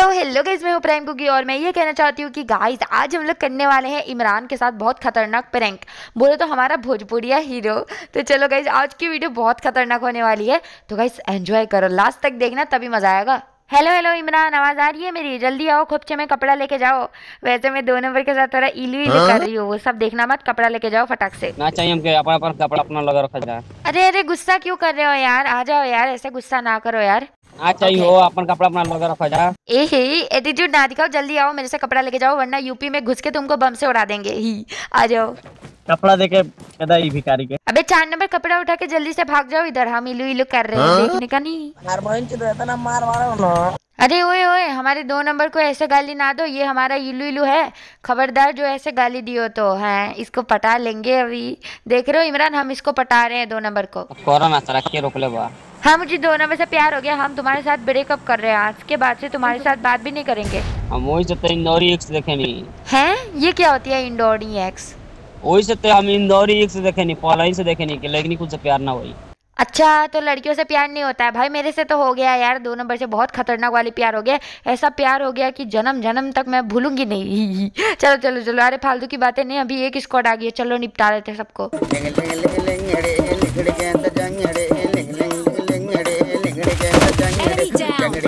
Hello hello guys मैं हूँ prank cookie और मैं ये कहना चाहती हूँ कि गाइज आज हम लोग करने वाले हैं इमरान के साथ बहुत खतरनाक प्रैंक बोले तो हमारा भोजपुरिया हीरो तो चलो गाइज आज की वीडियो बहुत खतरनाक होने वाली है तो गाइज एंजॉय करो लास्ट तक देखना तभी मज़ा आएगा हेलो हेलो इमरान आवाज़ आ रही है मेरी जल्दी आओ खोपचे में कपड़ा लेके जाओ वैसे मैं दो नंबर के साथ थोड़ा इली इली हाँ? कर रही हूँ वो सब देखना मत कपड़ा लेके जाओ फटाक से ना चाहिए हमके अपना अपना कपड़ा लगा रखा जाए अरे अरे गुस्सा क्यों कर रहे हो यार आ जाओ यार ऐसे गुस्सा ना करो यार आ अच्छा चाहिए हो अपन कपड़ा अपना लगा रखा जा ए एटीट्यूड ना दिखाओ जल्दी आओ मेरे से कपड़ा लेके जाओ वरना यूपी में घुस के तुमको बम से उड़ा देंगे ही आ जाओ कपड़ा देके कदा ही भिखारी के अबे चार नंबर कपड़ा उठा के जल्दी से भाग जाओ इधर हम इलू इलू कर रहे हैं हाँ? देखने का नहीं यार बहन की तो इतना मार मारो ना अरे ओए ओए हमारे दो नंबर को ऐसे गाली ना दो ये हमारा इलू इलू है खबरदार जो ऐसे गाली दियो तो है इसको पटा लेंगे अभी देख रहे हो इमरान हम इसको पटा रहे हैं दो नंबर को कोरोना सड़क के रोक ले हाँ मुझे दोनों में से प्यार हो गया हम तुम्हारे साथ ब्रेकअप कर रहे हैं आज के बाद से तुम्हारे साथ बात भी नहीं करेंगे हम वही सत्य इंदौरी एक्स देखे नहीं है ये क्या होती है इंदौरी एक्स वही सत्य हम इंदौरी एक्स देखे नहीं पहलाई से देखे नहीं कि लेकिन कुछ प्यार ना हुई अच्छा तो लड़कियों से प्यार नहीं होता है भाई मेरे से तो हो गया यार दो नंबर से बहुत खतरनाक वाली प्यार हो गया ऐसा प्यार हो गया कि जन्म जन्म तक मैं भूलूंगी नहीं चलो चलो चलो अरे फालतू की बातें नहीं अभी एक स्क्वाड आ गई है चलो निपटा लेते सबको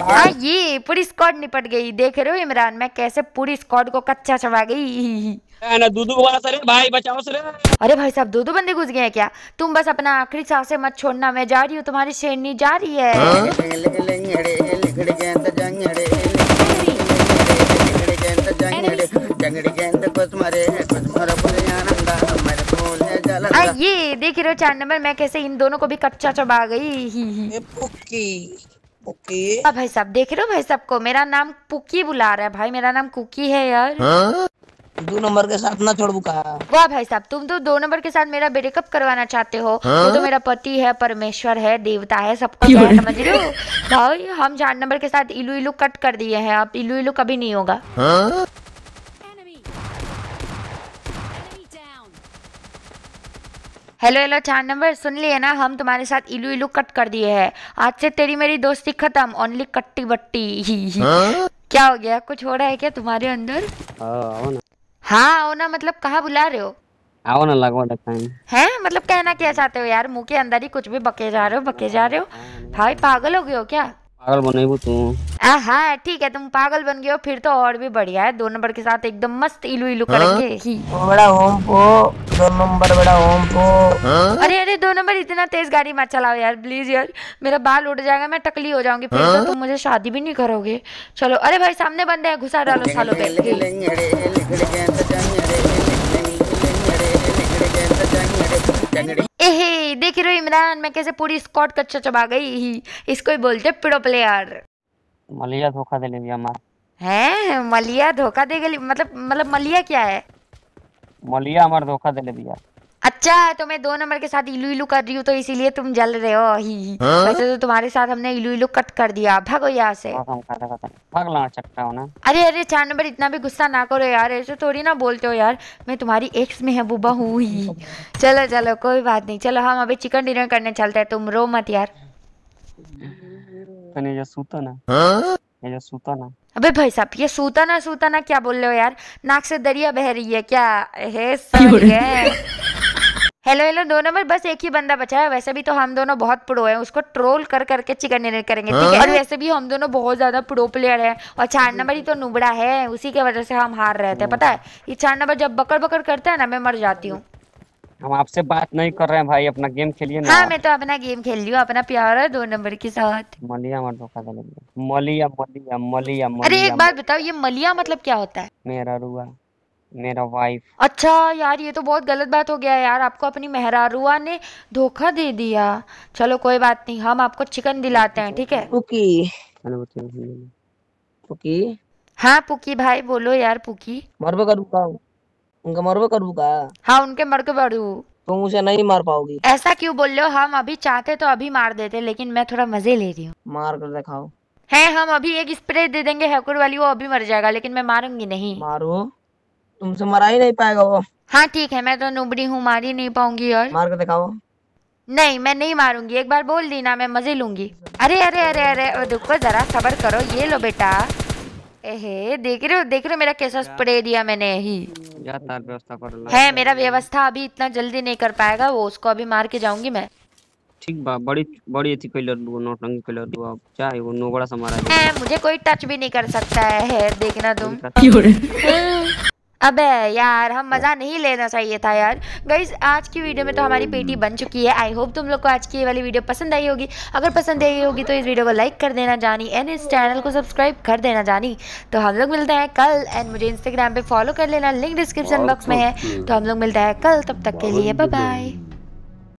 हाँ, हाँ ये पूरी स्कॉट निपट गई देख रहे हो इमरान मैं कैसे पूरी स्कॉट को कच्चा चबा गई भाई बचाओ अरे भाई साहब दो दो बंदे घुस गए क्या तुम बस अपना आखिरी से मत छोड़ना मैं जा रही हूँ तुम्हारी शेरनी जा रही है हाँ? तो तो तो आ, ये देख रहे हो चार नंबर मैं कैसे इन दोनों को भी कच्चा चबा गई ही ही ओके okay. भाई साहब देख रहे हो भाई साहब को मेरा नाम कुकी बुला रहा है भाई मेरा नाम कुकी है यार हाँ? दो नंबर के साथ ना छोड़ बुका वाह भाई साहब तुम तो दो नंबर के साथ मेरा ब्रेकअप करवाना चाहते हो हाँ? तो मेरा पति है परमेश्वर है देवता है सब कुछ समझ रहे हो भाई हम चार नंबर के साथ इलू इलू कट कर दिए हैं अब इलू इलू कभी नहीं होगा हाँ? हेलो हेलो चार नंबर सुन लिए ना हम तुम्हारे साथ इलू इलू कट कर दिए हैं आज से तेरी मेरी दोस्ती खत्म ओनली कट्टी बट्टी ही हाँ? क्या हो गया कुछ हो रहा है क्या तुम्हारे अंदर आओ ना हाँ आओ ना मतलब कहाँ बुला रहे हो आओ ना लगवा है मतलब कहना क्या चाहते हो यार मुंह के अंदर ही कुछ भी बके जा रहे हो बके जा रहे हो भाई पागल हो गए हो क्या पागल बने तू हाँ ठीक है तुम पागल बन गए हो फिर तो और भी बढ़िया है दो नंबर के साथ एकदम मस्त इलू इलू हाँ? करेंगे बड़ा ओम पो दो नंबर बड़ा ओम पो हाँ? अरे अरे दो नंबर इतना तेज गाड़ी मत चलाओ यार प्लीज यार मेरा बाल उड़ जाएगा मैं टकली हो जाऊंगी फिर तो हाँ? तुम मुझे शादी भी नहीं करोगे चलो अरे भाई सामने बंदे है घुसा डालो सालों पे देख रहे हो इमरान मैं कैसे पूरी स्कॉट कच्चा चबा गई इसको ही बोलते पिड़ो प्लेयर मलिया धोखा दे लिया मार हैं मलिया धोखा दे गली मतलब मतलब मलिया क्या है मलिया हमार धोखा दे ले दिया मतलब- मतलब अच्छा तो मैं दो नंबर के साथ इलू इलू कर रही हूँ तो इसीलिए तुम जल रहे हो ही हाँ? वैसे तो तुम्हारे साथ हमने इलू इलू कट कर दिया भागो यहाँ से भाग ना अरे अरे चार नंबर इतना भी गुस्सा ना करो यार ऐसे थोड़ी ना बोलते हो यार मैं तुम्हारी एक्स में है वो बहू ही चलो चलो कोई बात नहीं चलो हम अभी चिकन डिनर करने चलते हैं तुम रो मत यार तने ये हाँ? ये अबे भाई साहब ये सूता ना क्या बोल रहे हो यार नाक से दरिया बह रही है क्या है हेलो हेलो दो नंबर बस एक ही बंदा बचा है वैसे भी तो हम दोनों बहुत पुड़ो हैं उसको ट्रोल कर करके चिकन डिनर करेंगे ठीक है और वैसे भी हम दोनों बहुत ज्यादा पुड़ो प्लेयर हैं और चार नंबर ही तो नुबड़ा है उसी के वजह से हम हार रहे थे पता है ये चार नंबर जब बकड़ बकड़ करता है ना मैं मर जाती हूँ हम आपसे बात नहीं कर रहे हैं भाई अपना गेम खेलिए ना हाँ मैं तो अपना गेम खेल लियो अपना प्यार है दो नंबर के साथ मलिया मत धोखा दे मलिया मलिया मलिया अरे एक बात बताओ ये मलिया मतलब क्या होता है मेरा रुआ मेरा वाइफ अच्छा यार ये तो बहुत गलत बात हो गया यार आपको अपनी मेहरारुआ ने धोखा दे दिया चलो कोई बात नहीं हम आपको चिकन दिलाते हैं ठीक है पुकी पुकी हाँ पुकी भाई बोलो यार पुकी मरबे करूंगा उनका मरवा का हाँ उनके मर के तुम तो उसे नहीं मार पाओगी ऐसा क्यों बोल रहे हो हम अभी चाहते तो अभी मार देते लेकिन मैं थोड़ा मजे ले रही हूँ मार कर दिखाओ है हम अभी एक स्प्रे दे देंगे हैकुर वाली वो अभी मर जाएगा लेकिन मैं मारूंगी नहीं मारो तुमसे मरा ही नहीं पाएगा वो हाँ ठीक है मैं तो नुबड़ी हूँ मार ही नहीं पाऊंगी और मार कर दिखाओ नहीं मैं नहीं मारूंगी एक बार बोल दी ना मैं मजे लूंगी अरे अरे अरे अरे, अरे रुको जरा सबर करो ये लो बेटा एहे देख रहे हो देख रहे हो मेरा कैसा स्प्रे दिया मैंने ही व्यवस्था कर है मेरा व्यवस्था अभी इतना जल्दी नहीं कर पाएगा वो उसको अभी मार के जाऊंगी मैं ठीक बा बड़ी बड़ी अच्छी कोई लड्डू नोटंगी कोई लड्डू आप चाहे वो नोगड़ा समारा है मुझे कोई टच भी नहीं कर सकता है देखना तुम अबे यार हम हाँ। मज़ा नहीं लेना चाहिए था यार गाइज आज की वीडियो में तो हमारी पेटी बन चुकी है आई होप तुम लोग को आज की ये वाली वीडियो पसंद आई होगी अगर पसंद आई होगी तो इस वीडियो को लाइक कर देना जानी एंड इस चैनल को सब्सक्राइब कर देना जानी तो हम लोग मिलते हैं कल एंड मुझे इंस्टाग्राम पर फॉलो कर लेना लिंक डिस्क्रिप्शन बॉक्स में है तो हम लोग मिलता है कल तब तक के लिए बाय बाय